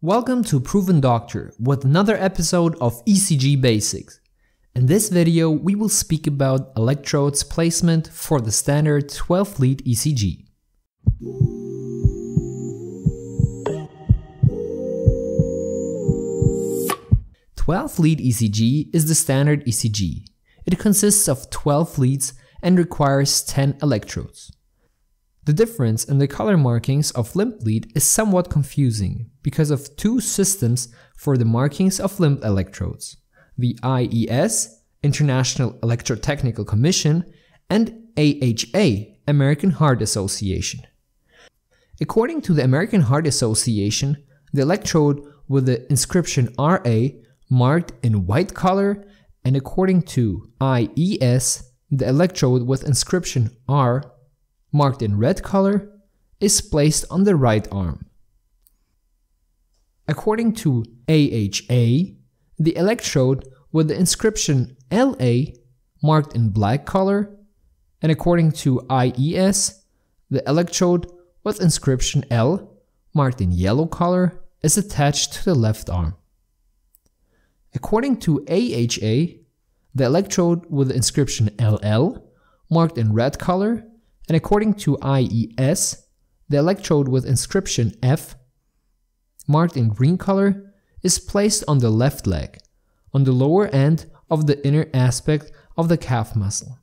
Welcome to Proven Doctor with another episode of ECG Basics. In this video, we will speak about electrodes placement for the standard 12 lead ECG. Twelve lead ECG is the standard ECG. It consists of 12 leads and requires 10 electrodes. The difference in the color markings of limp lead is somewhat confusing because of two systems for the markings of limp electrodes, the IES, International Electrotechnical Commission, and AHA, American Heart Association. According to the American Heart Association, the electrode with the inscription RA marked in white color and according to IES, the electrode with inscription R marked in red color, is placed on the right arm. According to AHA, the electrode with the inscription LA marked in black color, and according to IES, the electrode with inscription L marked in yellow color is attached to the left arm. According to AHA, the electrode with the inscription LL marked in red color and according to IES, the electrode with inscription F, marked in green color, is placed on the left leg, on the lower end of the inner aspect of the calf muscle.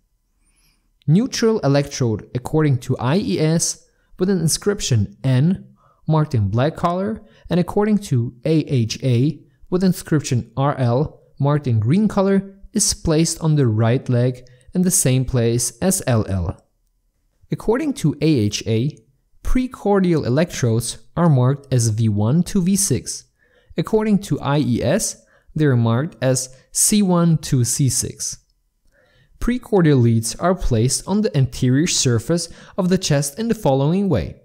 Neutral electrode, according to IES, with an inscription N, marked in black color, and according to AHA, with inscription RL, marked in green color, is placed on the right leg in the same place as LL. According to AHA, precordial electrodes are marked as V1 to V6. According to IES, they are marked as C1 to C6. Precordial leads are placed on the anterior surface of the chest in the following way.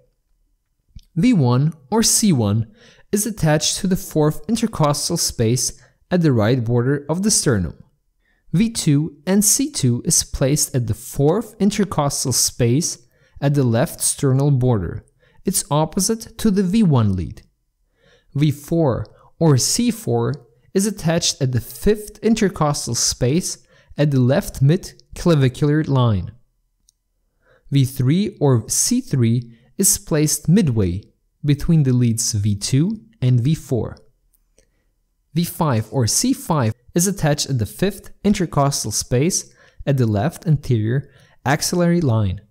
V1 or C1 is attached to the fourth intercostal space at the right border of the sternum. V2 and C2 is placed at the fourth intercostal space at the left sternal border. It's opposite to the V1 lead. V4 or C4 is attached at the fifth intercostal space at the left mid clavicular line. V3 or C3 is placed midway between the leads V2 and V4. V5 or C5 is attached at the fifth intercostal space at the left anterior axillary line.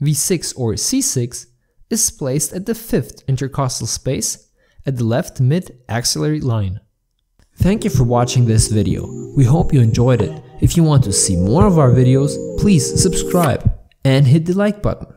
V6 or C6 is placed at the fifth intercostal space at the left mid axillary line. Thank you for watching this video. We hope you enjoyed it. If you want to see more of our videos, please subscribe and hit the like button.